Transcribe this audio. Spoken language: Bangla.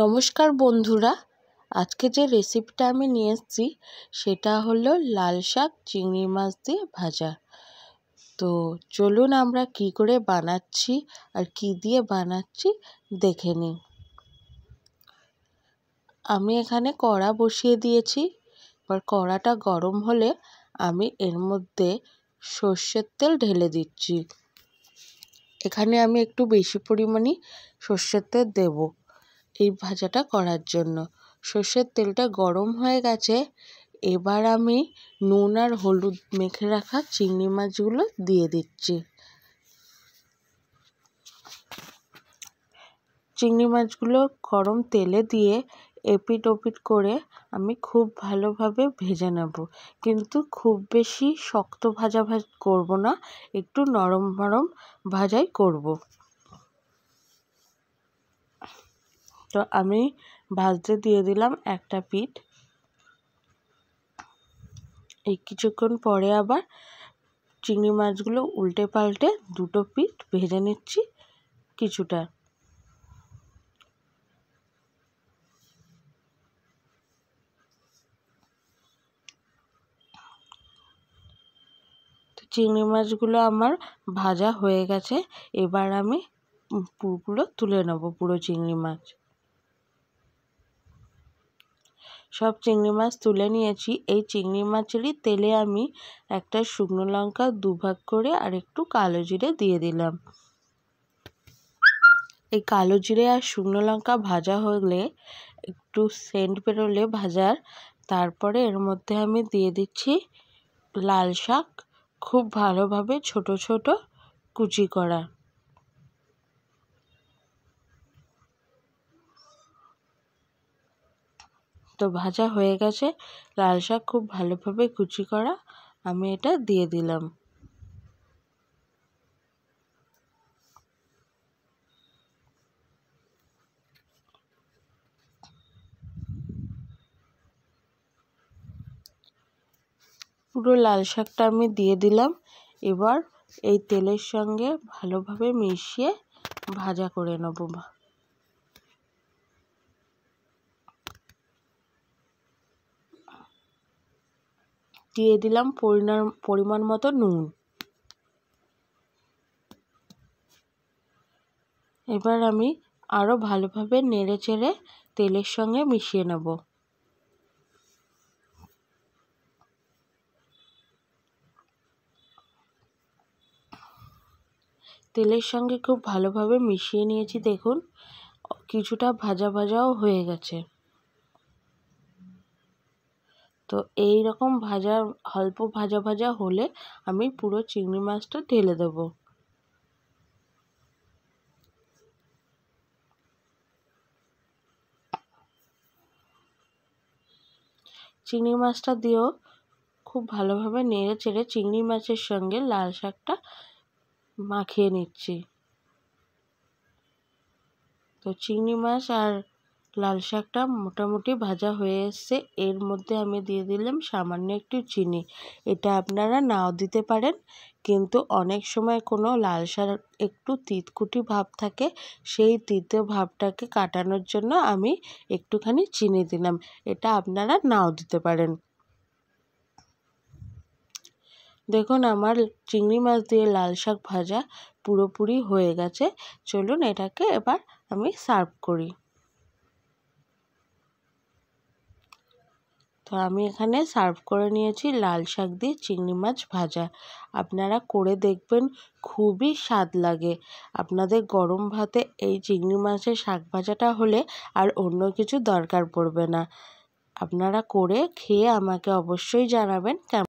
নমস্কার বন্ধুরা আজকে যে রেসিপিটা আমি নিয়ে এসেছি সেটা হলো লাল শাক চিংড়ি মাছ দিয়ে ভাজা তো চলুন আমরা কি করে বানাচ্ছি আর কি দিয়ে বানাচ্ছি দেখে নিই আমি এখানে কড়া বসিয়ে দিয়েছি এবার কড়াটা গরম হলে আমি এর মধ্যে সর্ষের তেল ঢেলে দিচ্ছি এখানে আমি একটু বেশি পরিমাণে সর্ষের তেল দেবো এই ভাজাটা করার জন্য সর্ষের তেলটা গরম হয়ে গেছে এবার আমি নুন আর হলুদ মেখে রাখা চিংড়ি মাছগুলো দিয়ে দিচ্ছি চিংড়ি মাছগুলো গরম তেলে দিয়ে এপিট ওপিট করে আমি খুব ভালোভাবে ভেজে নেব কিন্তু খুব বেশি শক্ত ভাজা ভাজ করব না একটু নরম নরম ভাজাই করব তো আমি ভাজতে দিয়ে দিলাম একটা পিঠ এই কিছুক্ষণ পরে আবার চিংড়ি মাছগুলো উল্টে পাল্টে দুটো পিঠ ভেজে নিচ্ছি কিছুটা চিংড়ি মাছগুলো আমার ভাজা হয়ে গেছে এবার আমি পুরগুলো তুলে নেব পুরো চিংড়ি মাছ সব চিংড়ি মাছ তুলে নিয়েছি এই চিংড়ি মাছেরই তেলে আমি একটা শুকনো লঙ্কা দুভাগ করে আর একটু কালো জিরে দিয়ে দিলাম এই কালো জিরে আর শুকনো লঙ্কা ভাজা হলে একটু সেন্ট বেরোলে ভাজার তারপরে এর মধ্যে আমি দিয়ে দিচ্ছি লাল শাক খুব ভালোভাবে ছোট ছোট কুচি করা তো ভাজা হয়ে গেছে লাল শাক খুব ভালোভাবে কুচি করা আমি এটা দিয়ে দিলাম পুরো লাল শাকটা আমি দিয়ে দিলাম এবার এই তেলের সঙ্গে ভালোভাবে মিশিয়ে ভাজা করে নেব দিয়ে দিলাম পরিমাণ পরিমাণ মতো নুন এবার আমি আরও ভালোভাবে নেড়ে চেড়ে তেলের সঙ্গে মিশিয়ে নেব তেলের সঙ্গে খুব ভালোভাবে মিশিয়ে নিয়েছি দেখুন কিছুটা ভাজা ভাজাও হয়ে গেছে তো এই রকম ভাজা অল্প ভাজা ভাজা হলে আমি পুরো চিংড়ি মাছটা ঢেলে দেব চিংড়ি মাছটা দিয়েও খুব ভালোভাবে নেড়ে চেড়ে চিংড়ি মাছের সঙ্গে লাল শাকটা মাখিয়ে নিচ্ছি তো চিংড়ি মাছ আর লাল শাকটা মোটামুটি ভাজা হয়ে এসছে এর মধ্যে আমি দিয়ে দিলাম সামান্য একটু চিনি এটা আপনারা নাও দিতে পারেন কিন্তু অনেক সময় কোনো লাল শাক একটু তিতকুটি ভাব থাকে সেই তিতে ভাবটাকে কাটানোর জন্য আমি একটুখানি চিনি দিলাম এটা আপনারা নাও দিতে পারেন দেখুন আমার চিংড়ি মাছ দিয়ে লাল শাক ভাজা পুরোপুরি হয়ে গেছে চলুন এটাকে এবার আমি সার্ভ করি তো আমি এখানে সার্ভ করে নিয়েছি লাল শাক দিয়ে চিংড়ি মাছ ভাজা আপনারা করে দেখবেন খুবই স্বাদ লাগে আপনাদের গরম ভাতে এই চিংড়ি মাছের শাক ভাজাটা হলে আর অন্য কিছু দরকার পড়বে না আপনারা করে খেয়ে আমাকে অবশ্যই জানাবেন কেমন